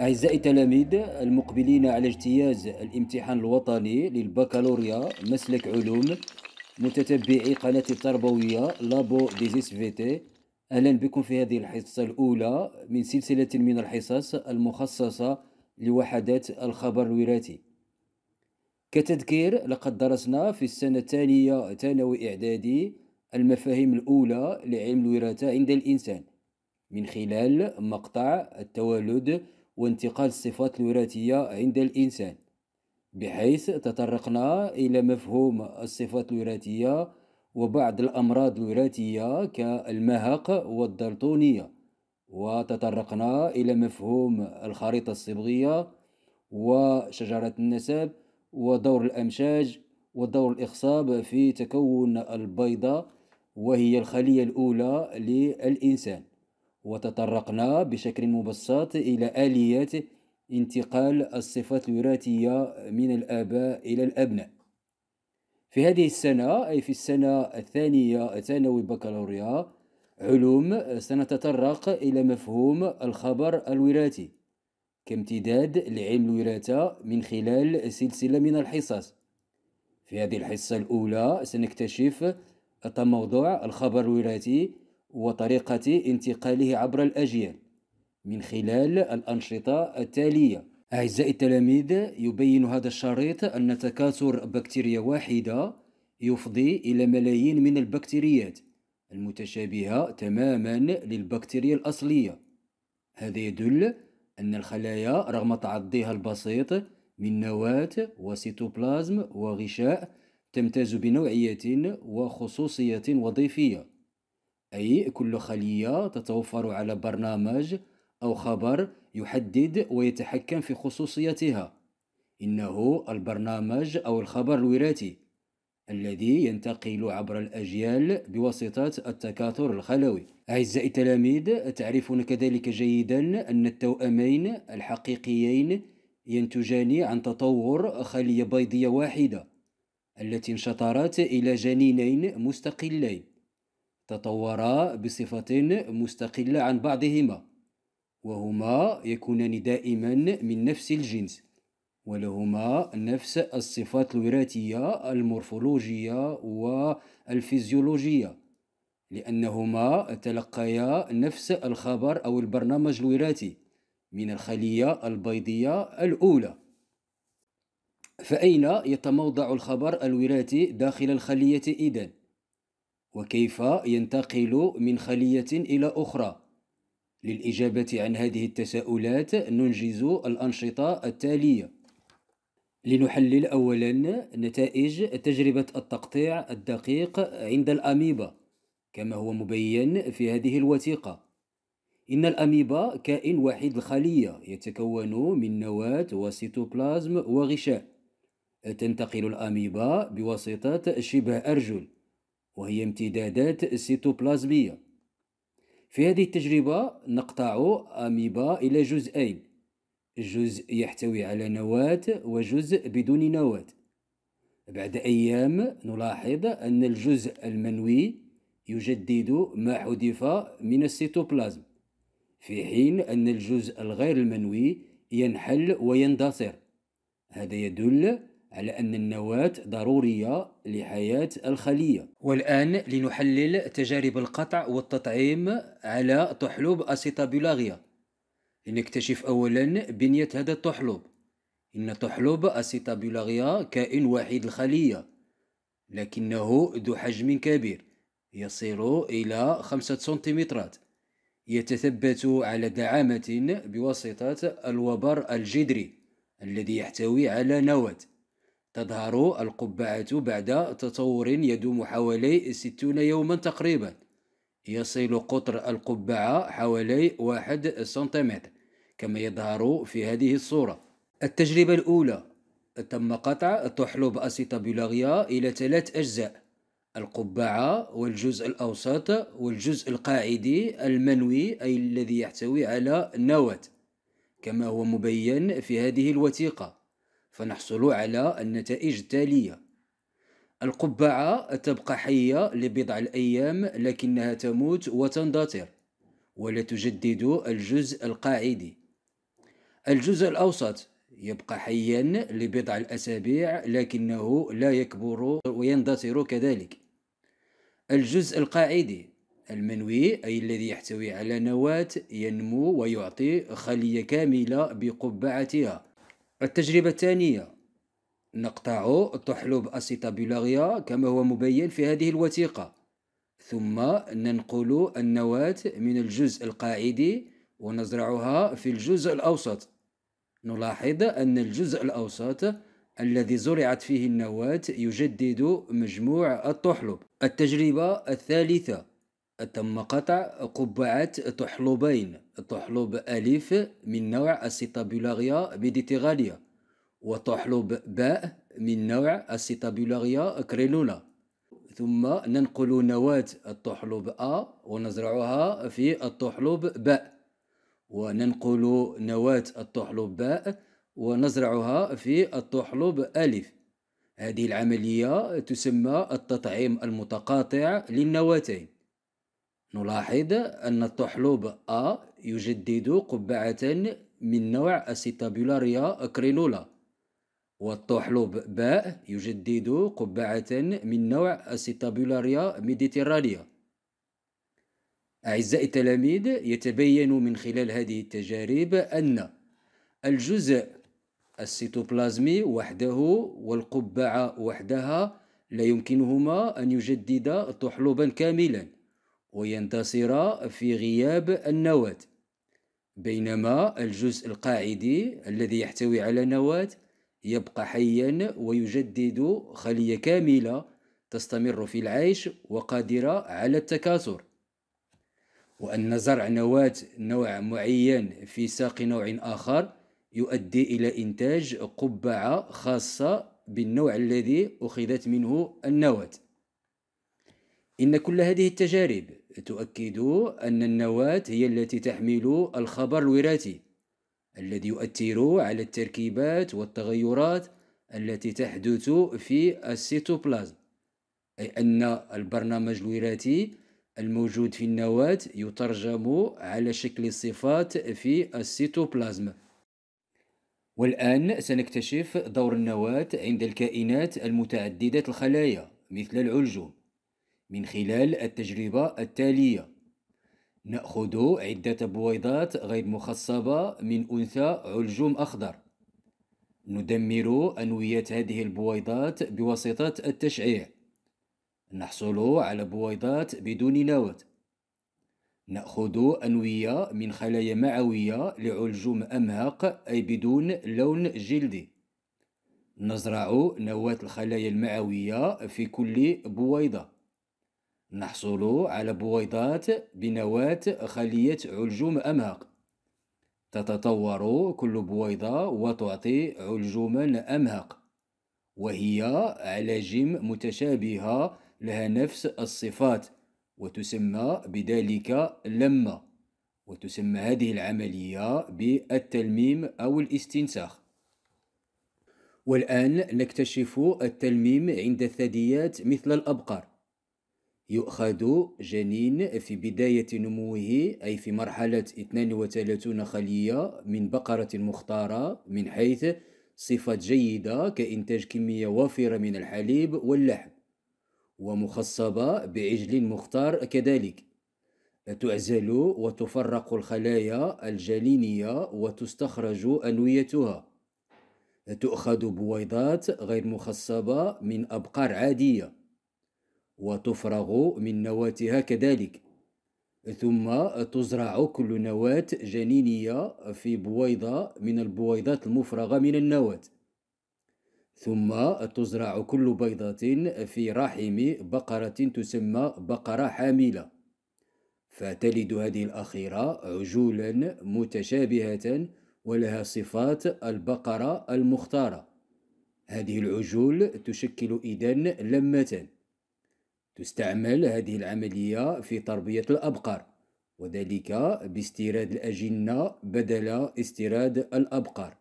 أعزائي التلاميذ المقبلين على اجتياز الامتحان الوطني للبكالوريا مسلك علوم متتبعي قناة التربوية لابو ديزيس فيتي أهلا بكم في هذه الحصة الأولى من سلسلة من الحصص المخصصة لوحدات الخبر الوراثي كتذكير لقد درسنا في السنة الثانية ثانوي إعدادي المفاهيم الأولى لعلم الوراثة عند الإنسان من خلال مقطع التوالد وانتقال الصفات الوراثية عند الإنسان بحيث تطرقنا إلى مفهوم الصفات الوراثية وبعض الأمراض الوراثية كالمهق والدلطونية وتطرقنا إلى مفهوم الخريطة الصبغية وشجرة النسب ودور الأمشاج ودور الإخصاب في تكون البيضة وهي الخلية الأولى للإنسان وتطرقنا بشكل مبسط إلى آليات انتقال الصفات الوراثية من الآباء إلى الأبناء في هذه السنة أي في السنة الثانية ثانوي بكالوريا علوم سنتطرق إلى مفهوم الخبر الوراثي كامتداد لعلم الوراثة من خلال سلسلة من الحصص في هذه الحصة الأولى سنكتشف موضوع الخبر الوراثي وطريقة انتقاله عبر الأجيال من خلال الأنشطة التالية أعزائي التلاميذ يبين هذا الشريط أن تكاثر بكتيريا واحدة يفضي إلى ملايين من البكتيريات المتشابهة تماما للبكتيريا الأصلية هذا يدل أن الخلايا رغم تعضيها البسيط من نواة وسيتوبلازم وغشاء تمتاز بنوعية وخصوصية وظيفية أي كل خلية تتوفر على برنامج أو خبر يحدد ويتحكم في خصوصيتها إنه البرنامج أو الخبر الوراثي الذي ينتقل عبر الأجيال بواسطة التكاثر الخلوي أعزائي التلاميذ تعرفون كذلك جيدا أن التوأمين الحقيقيين ينتجان عن تطور خلية بيضية واحدة التي انشطرت إلى جنينين مستقلين تطورا بصفة مستقلة عن بعضهما وهما يكونان دائما من نفس الجنس ولهما نفس الصفات الوراثية المورفولوجية والفيزيولوجية لأنهما تلقيا نفس الخبر أو البرنامج الوراثي من الخلية البيضية الأولى فأين يتموضع الخبر الوراثي داخل الخلية إذن؟ وكيف ينتقل من خلية إلى أخرى للإجابة عن هذه التساؤلات ننجز الأنشطة التالية لنحلل أولا نتائج تجربة التقطيع الدقيق عند الأميبا كما هو مبين في هذه الوثيقة إن الأميبا كائن وحيد الخلية يتكون من نواة وسيتوبلازم وغشاء تنتقل الأميبا بواسطة شبه أرجل وهي امتدادات سيتوبلازمية في هذه التجربة نقطع أميبا إلى جزئين جزء يحتوي على نواة وجزء بدون نواة بعد أيام نلاحظ أن الجزء المنوي يجدد ما حذف من السيتوبلازم في حين أن الجزء الغير المنوي ينحل ويندثر هذا يدل على أن النواة ضرورية لحياة الخلية والآن لنحلل تجارب القطع والتطعيم على طحلب أسيتابولاغيا لنكتشف أولا بنية هذا الطحلب إن طحلب أسيتابولاغيا كائن وحيد الخلية لكنه ذو حجم كبير يصل إلى خمسة سنتيمترات يتثبت على دعامة بواسطة الوبر الجدري الذي يحتوي على نواة تظهر القبعة بعد تطور يدوم حوالي 60 يوما تقريبا يصل قطر القبعة حوالي 1 سنتيمتر كما يظهر في هذه الصورة التجربة الأولى تم قطع تحلب أسيتابيلاغيا إلى ثلاث أجزاء القبعة والجزء الأوسط والجزء القاعدي المنوي أي الذي يحتوي على نواة كما هو مبين في هذه الوثيقة فنحصل على النتائج التالية القبعة تبقى حية لبضع الأيام لكنها تموت وتندثر ولا تجدد الجزء القاعدي الجزء الأوسط يبقى حيا لبضع الأسابيع لكنه لا يكبر ويندثر كذلك الجزء القاعدي المنوي أي الذي يحتوي على نواة ينمو ويعطي خلية كاملة بقبعتها التجربة الثانية نقطع الطحل بأسيتابيلاغيا كما هو مبين في هذه الوثيقة ثم ننقل النواة من الجزء القاعدي ونزرعها في الجزء الأوسط نلاحظ أن الجزء الأوسط الذي زرعت فيه النواة يجدد مجموع الطحلب التجربة الثالثة تم قطع قبعة طحلوبين طحلوب أليف من نوع السيتابولاريا بديتيغاليا وطحلوب باء من نوع السيتابولاريا كرينولا ثم ننقل نواة الطحلوب أ ونزرعها في الطحلوب باء وننقل نواة الطحلوب باء ونزرعها في الطحلوب ألف هذه العملية تسمى التطعيم المتقاطع للنواتين نلاحظ أن الطحلوب أ يجدد قبعة من نوع أسيتابولاريا أكريلولا والطحلوب باء يجدد قبعة من نوع أسيتابولاريا ميديترانيا أعزائي التلاميذ يتبين من خلال هذه التجارب أن الجزء السيتوبلازمي وحده والقبعة وحدها لا يمكنهما أن يجددا طحلوبا كاملا وينتصر في غياب النواة بينما الجزء القاعدي الذي يحتوي على نواة يبقى حيا ويجدد خلية كاملة تستمر في العيش وقادرة على التكاثر وأن زرع نواة نوع معين في ساق نوع آخر يؤدي إلى إنتاج قبعة خاصة بالنوع الذي أخذت منه النواة إن كل هذه التجارب تؤكد أن النواة هي التي تحمل الخبر الوراثي الذي يؤثر على التركيبات والتغيرات التي تحدث في السيتوبلازم أي أن البرنامج الوراثي الموجود في النواة يترجم على شكل صفات في السيتوبلازم والآن سنكتشف دور النواة عند الكائنات المتعددة الخلايا مثل العلجوم من خلال التجربة التالية نأخذ عدة بويضات غير مخصبة من أنثى علجوم أخضر ندمر أنوية هذه البويضات بواسطة التشعيع نحصل على بويضات بدون نواة نأخذ أنوية من خلايا معوية لعلجوم أمهق أي بدون لون جلدي نزرع نواة الخلايا المعوية في كل بويضة نحصل على بويضات بنواة خلية علجوم أمهق تتطور كل بويضة وتعطي علجوما أمهق وهي علاجم متشابهة لها نفس الصفات وتسمى بذلك لمة وتسمى هذه العملية بالتلميم أو الاستنساخ والآن نكتشف التلميم عند الثدييات مثل الأبقار يؤخذ جنين في بداية نموه أي في مرحلة 32 خلية من بقرة مختارة من حيث صفة جيدة كإنتاج كمية وافرة من الحليب واللحم ومخصبة بعجل مختار كذلك تعزل وتفرق الخلايا الجلينية وتستخرج أنويتها تؤخذ بويضات غير مخصبة من أبقار عادية وتفرغ من نواتها كذلك ثم تزرع كل نواة جنينية في بويضة من البويضات المفرغة من النواة ثم تزرع كل بيضة في رحم بقرة تسمى بقرة حاملة فتلد هذه الأخيرة عجولا متشابهة ولها صفات البقرة المختارة هذه العجول تشكل إذن لمة تستعمل هذه العملية في تربية الأبقار وذلك باستيراد الأجنة بدل استيراد الأبقار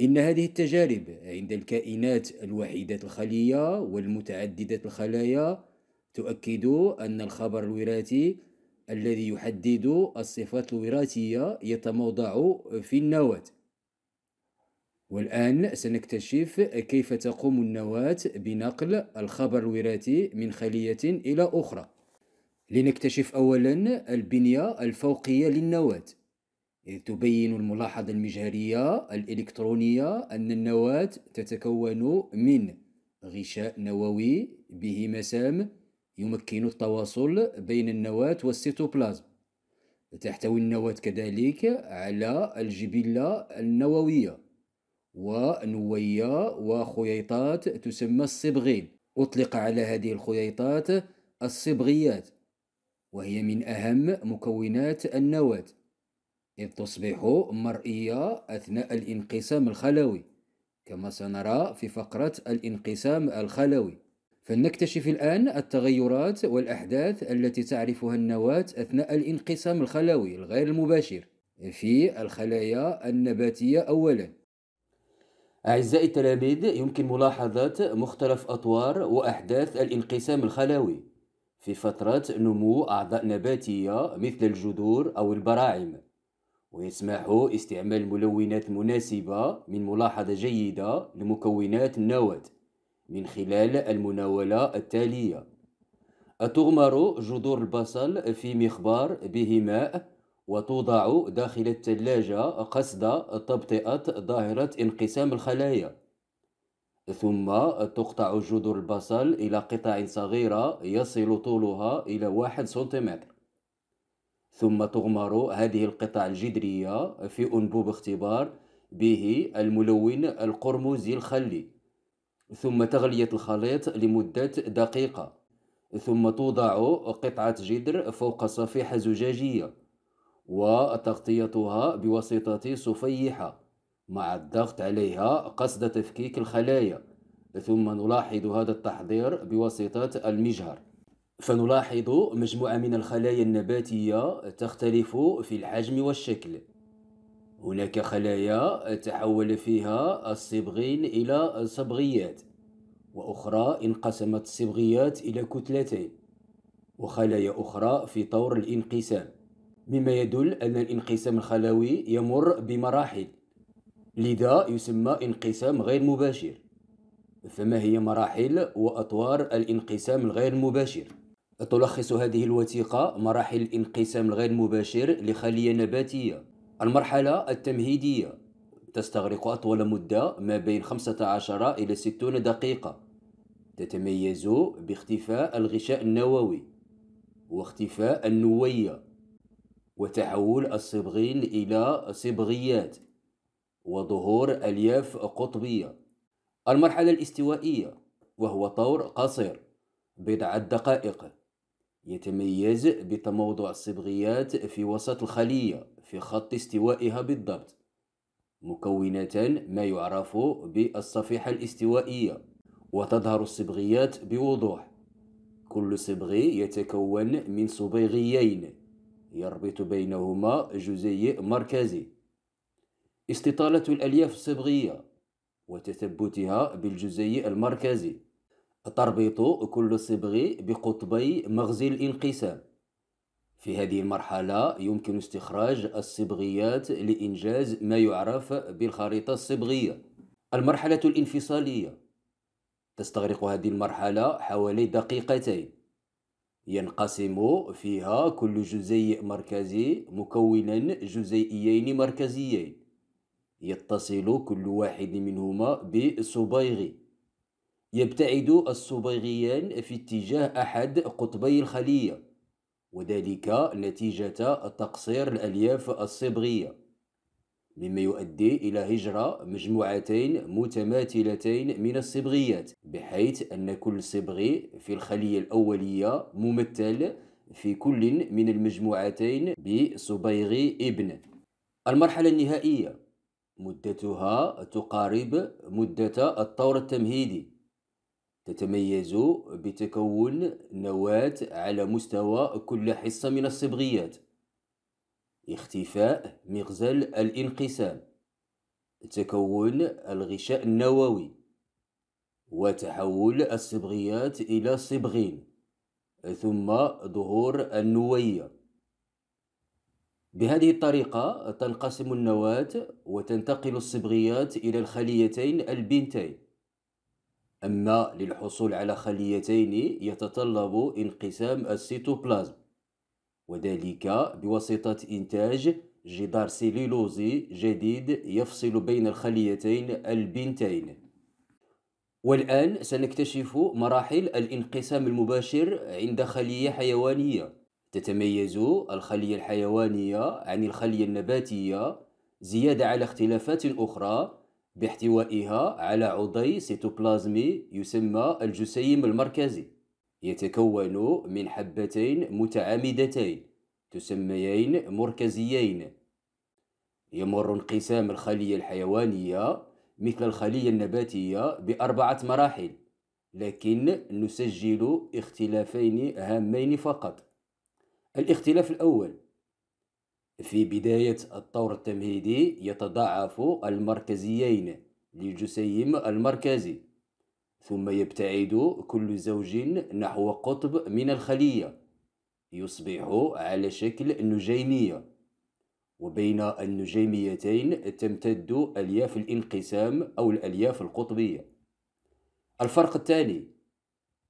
إن هذه التجارب عند الكائنات الوحيدة الخلية والمتعددة الخلايا تؤكد أن الخبر الوراثي الذي يحدد الصفات الوراثية يتموضع في النواة والآن سنكتشف كيف تقوم النواة بنقل الخبر الوراثي من خلية إلى أخرى لنكتشف أولا البنية الفوقية للنواة إذ تبين الملاحظة المجهرية الإلكترونية أن النواة تتكون من غشاء نووي به مسام يمكن التواصل بين النواة والسيتوبلازم تحتوي النواة كذلك على الجبلة النووية ونوية وخيطات تسمى الصبغين أطلق على هذه الخيطات الصبغيات وهي من أهم مكونات النواة إذ تصبح مرئية أثناء الانقسام الخلوي كما سنرى في فقرة الانقسام الخلوي فلنكتشف الآن التغيرات والأحداث التي تعرفها النواة أثناء الانقسام الخلوي الغير المباشر في الخلايا النباتية أولا أعزائي التلاميذ يمكن ملاحظة مختلف أطوار وأحداث الانقسام الخلوي في فترة نمو أعضاء نباتية مثل الجذور أو البراعم ويسمح استعمال ملونات مناسبة من ملاحظة جيدة لمكونات النواة من خلال المناولة التالية تغمر جذور البصل في مخبار به ماء وتوضع داخل الثلاجة قصد تبطئة ظاهرة انقسام الخلايا ثم تقطع جذور البصل إلى قطع صغيرة يصل طولها إلى واحد سنتيمتر ثم تغمر هذه القطع الجذرية في أنبوب اختبار به الملون القرمزي الخلي ثم تغلية الخليط لمدة دقيقة ثم توضع قطعة جدر فوق صفيحة زجاجية وتغطيتها بواسطة صفيحة مع الضغط عليها قصد تفكيك الخلايا ثم نلاحظ هذا التحضير بواسطة المجهر فنلاحظ مجموعة من الخلايا النباتية تختلف في الحجم والشكل هناك خلايا تحول فيها الصبغين إلى صبغيات وأخرى انقسمت الصبغيات إلى كتلتين وخلايا أخرى في طور الانقسام مما يدل أن الانقسام الخلوي يمر بمراحل لذا يسمى انقسام غير مباشر فما هي مراحل وأطوار الانقسام الغير مباشر؟ تلخص هذه الوثيقة مراحل الانقسام الغير مباشر لخلية نباتية المرحلة التمهيدية تستغرق أطول مدة ما بين 15 إلى 60 دقيقة تتميز باختفاء الغشاء النووي واختفاء النوية وتحول الصبغيل إلى صبغيات وظهور ألياف قطبية المرحلة الاستوائية وهو طور قصير بضعة دقائق يتميز بتموضع الصبغيات في وسط الخلية في خط استوائها بالضبط مكونة ما يعرف بالصفيحة الاستوائية وتظهر الصبغيات بوضوح كل صبغي يتكون من صبيغيين يربط بينهما جزيء مركزي استطالة الألياف الصبغية وتثبتها بالجزيء المركزي تربط كل صبغ بقطبي مغزي الانقسام في هذه المرحلة يمكن استخراج الصبغيات لإنجاز ما يعرف بالخريطة الصبغية المرحلة الانفصالية تستغرق هذه المرحلة حوالي دقيقتين ينقسم فيها كل جزيء مركزي مكونا جزيئين مركزيين يتصل كل واحد منهما بصبيغ يبتعد الصبيغيان في اتجاه أحد قطبي الخلية وذلك نتيجة تقصير الألياف الصبغية مما يؤدي إلى هجرة مجموعتين متماثلتين من الصبغيات بحيث أن كل صبغي في الخلية الأولية ممثل في كل من المجموعتين بصبيغ ابن المرحلة النهائية مدتها تقارب مدة الطور التمهيدي تتميز بتكون نواة على مستوى كل حصة من الصبغيات اختفاء مغزل الانقسام تكون الغشاء النووي وتحول الصبغيات إلى صبغين ثم ظهور النوية بهذه الطريقة تنقسم النواة وتنتقل الصبغيات إلى الخليتين البنتين أما للحصول على خليتين يتطلب انقسام السيتوبلازم وذلك بواسطة إنتاج جدار سيلولوزي جديد يفصل بين الخليتين البنتين والآن سنكتشف مراحل الانقسام المباشر عند خلية حيوانية تتميز الخلية الحيوانية عن الخلية النباتية زيادة على اختلافات أخرى باحتوائها على عضي سيتوبلازمي يسمى الجسيم المركزي يتكون من حبتين متعامدتين تسميين مركزيين يمر انقسام الخلية الحيوانية مثل الخلية النباتية بأربعة مراحل لكن نسجل اختلافين هامين فقط الاختلاف الأول في بداية الطور التمهيدي يتضاعف المركزيين للجسيم المركزي ثم يبتعد كل زوج نحو قطب من الخلية يصبح على شكل نجيمية وبين النجيميتين تمتد ألياف الانقسام أو الألياف القطبية الفرق الثاني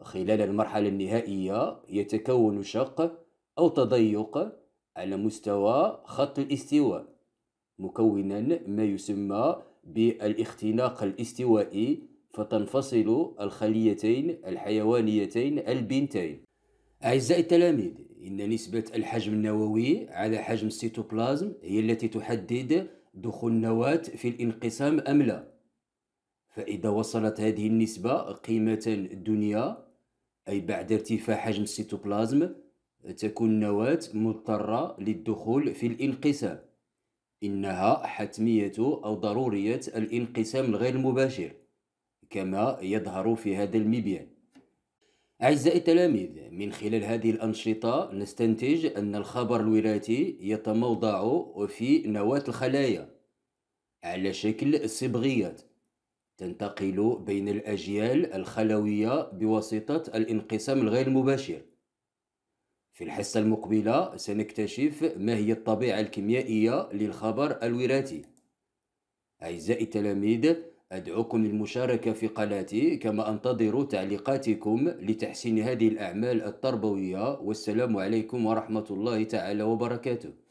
خلال المرحلة النهائية يتكون شق أو تضيق على مستوى خط الاستواء مكونا ما يسمى بالاختناق الاستوائي فتنفصل الخليتين الحيوانيتين البنتين أعزائي التلاميذ إن نسبة الحجم النووي على حجم السيتوبلازم هي التي تحدد دخول النواة في الانقسام أم لا فإذا وصلت هذه النسبة قيمة الدنيا أي بعد ارتفاع حجم السيتوبلازم تكون النواة مضطرة للدخول في الانقسام إنها حتمية أو ضرورية الانقسام الغير مباشر كما يظهر في هذا المبيان أعزائي التلاميذ من خلال هذه الأنشطة نستنتج أن الخبر الوراثي يتموضع في نواة الخلايا على شكل صبغيات تنتقل بين الأجيال الخلوية بواسطة الانقسام الغير المباشر في الحصة المقبلة سنكتشف ما هي الطبيعة الكيميائية للخبر الوراثي أعزائي التلاميذ أدعوكم للمشاركة في قناتي كما أنتظر تعليقاتكم لتحسين هذه الأعمال التربوية والسلام عليكم ورحمة الله تعالى وبركاته